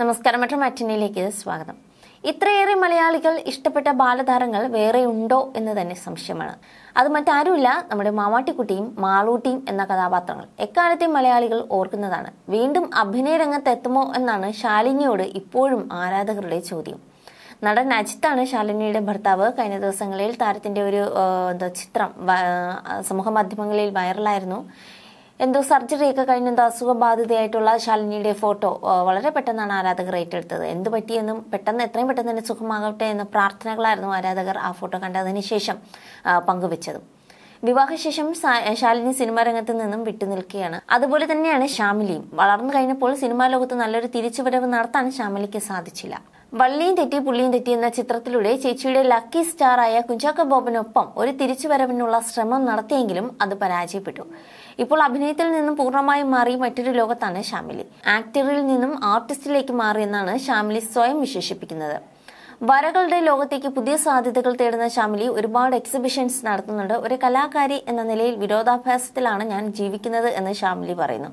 നമസ്കാരം മറ്റു മറ്റിനിലേക്ക് സ്വാഗതം ഇത്രയേറെ മലയാളികൾ ഇഷ്ടപ്പെട്ട ബാലതാരങ്ങൾ വേറെ ഉണ്ടോ എന്ന് തന്നെ സംശയമാണ് അത് മറ്റാരുമില്ല നമ്മുടെ മാവാട്ടിക്കുട്ടിയും മാളൂട്ടിയും എന്ന കഥാപാത്രങ്ങൾ എക്കാലത്തെയും മലയാളികൾ ഓർക്കുന്നതാണ് വീണ്ടും അഭിനയ എന്നാണ് ശാലിനിയോട് ഇപ്പോഴും ആരാധകരുടെ ചോദ്യം നടൻ അജിത്താണ് ശാലിനിയുടെ ഭർത്താവ് കഴിഞ്ഞ ദിവസങ്ങളിൽ താരത്തിന്റെ ഒരു എന്താ ചിത്രം സമൂഹ മാധ്യമങ്ങളിൽ വൈറലായിരുന്നു എന്തോ സർജറിയൊക്കെ കഴിഞ്ഞെന്തോ അസുഖബാധിതയായിട്ടുള്ള ശാലിനിയുടെ ഫോട്ടോ വളരെ പെട്ടെന്നാണ് ആരാധകർ ഏറ്റെടുത്തത് എന്ത് പറ്റിയെന്നും പെട്ടെന്ന് എത്രയും പെട്ടെന്ന് തന്നെ സുഖമാകട്ടെ എന്ന പ്രാർത്ഥനകളായിരുന്നു ആരാധകർ ആ ഫോട്ടോ കണ്ടതിന് ശേഷം പങ്കുവച്ചത് വിവാഹശേഷം ശാലിനി സിനിമാ രംഗത്ത് നിന്നും വിട്ടുനിൽക്കുകയാണ് അതുപോലെ തന്നെയാണ് ശ്യാമിലിയും വളർന്നു കഴിഞ്ഞപ്പോൾ സിനിമാ ലോകത്ത് നല്ലൊരു തിരിച്ചുവരവ് നടത്താൻ ശ്യാമിലിക്ക് സാധിച്ചില്ല വള്ളിയും തെറ്റി പുള്ളിയും തെറ്റി എന്ന ചിത്രത്തിലൂടെ ചേച്ചിയുടെ ലക്കി സ്റ്റാറായ കുഞ്ചാക്ക ബോബനൊപ്പം ഒരു തിരിച്ചുവരവിനുള്ള ശ്രമം നടത്തിയെങ്കിലും അത് പരാജയപ്പെട്ടു ഇപ്പോൾ അഭിനയത്തിൽ നിന്നും പൂർണ്ണമായും മാറി മറ്റൊരു ലോകത്താണ് ഷാമിലി ആക്ടറിൽ നിന്നും ആർട്ടിസ്റ്റിലേക്ക് മാറിയെന്നാണ് ഷാമിലി സ്വയം വിശേഷിപ്പിക്കുന്നത് വരകളുടെ ലോകത്തേക്ക് പുതിയ സാധ്യതകൾ തേടുന്ന ഷാമിലി ഒരുപാട് എക്സിബിഷൻസ് നടത്തുന്നുണ്ട് ഒരു കലാകാരി എന്ന നിലയിൽ വിരോധാഭ്യാസത്തിലാണ് ഞാൻ ജീവിക്കുന്നത് എന്ന് ഷാമിലി പറയുന്നു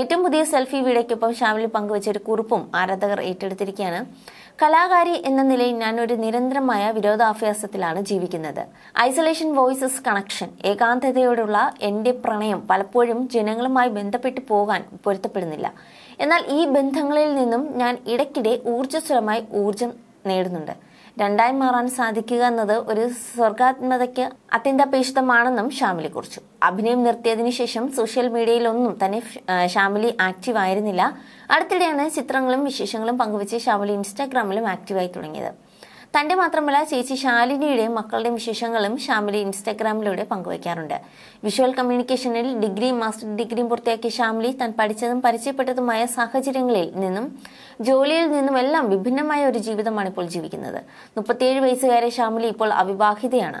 ഏറ്റവും പുതിയ സെൽഫി വീഡിയോയ്ക്കൊപ്പം ഷാമിലി പങ്കുവച്ച ഒരു കുറിപ്പും ആരാധകർ ഏറ്റെടുത്തിരിക്കുകയാണ് കലാകാരി എന്ന നിലയിൽ ഞാൻ ഒരു നിരന്തരമായ വിരോധാഭ്യാസത്തിലാണ് ജീവിക്കുന്നത് ഐസൊലേഷൻ വോയിസസ് കണക്ഷൻ ഏകാന്തതയോടുള്ള എൻ്റെ പ്രണയം പലപ്പോഴും ജനങ്ങളുമായി ബന്ധപ്പെട്ടു പോകാൻ പൊരുത്തപ്പെടുന്നില്ല എന്നാൽ ഈ ബന്ധങ്ങളിൽ നിന്നും ഞാൻ ഇടയ്ക്കിടെ ഊർജ്ജസ്വലമായി ഊർജം നേടുന്നുണ്ട് രണ്ടായി മാറാൻ സാധിക്കുക എന്നത് ഒരു സ്വർഗാത്മതയ്ക്ക് അത്യന്താപേക്ഷിതമാണെന്നും ഷാമിലി കുറിച്ചു അഭിനയം നിർത്തിയതിനു ശേഷം സോഷ്യൽ മീഡിയയിലൊന്നും തന്നെ ഷാമിലി ആക്റ്റീവ് ആയിരുന്നില്ല അടുത്തിടെയാണ് ചിത്രങ്ങളും വിശേഷങ്ങളും പങ്കുവച്ച് ഷാമിലി ഇൻസ്റ്റാഗ്രാമിലും ആക്റ്റീവായി തുടങ്ങിയത് തൻ്റെ മാത്രമല്ല ചേച്ചി ശാലിനിയുടെയും മക്കളുടെയും വിശേഷങ്ങളും ശ്യാമിലി ഇൻസ്റ്റാഗ്രാമിലൂടെ പങ്കുവയ്ക്കാറുണ്ട് വിഷ്വൽ കമ്മ്യൂണിക്കേഷനിൽ ഡിഗ്രിയും മാസ്റ്റർ ഡിഗ്രിയും പൂർത്തിയാക്കിയ ശ്യാമിലി താൻ പഠിച്ചതും പരിചയപ്പെട്ടതുമായ സാഹചര്യങ്ങളിൽ നിന്നും ജോലിയിൽ നിന്നും എല്ലാം വിഭിന്നമായ ഒരു ജീവിതമാണ് ഇപ്പോൾ ജീവിക്കുന്നത് മുപ്പത്തിയേഴ് വയസ്സുകാരെ ശ്യാമിലി ഇപ്പോൾ അവിവാഹിതയാണ്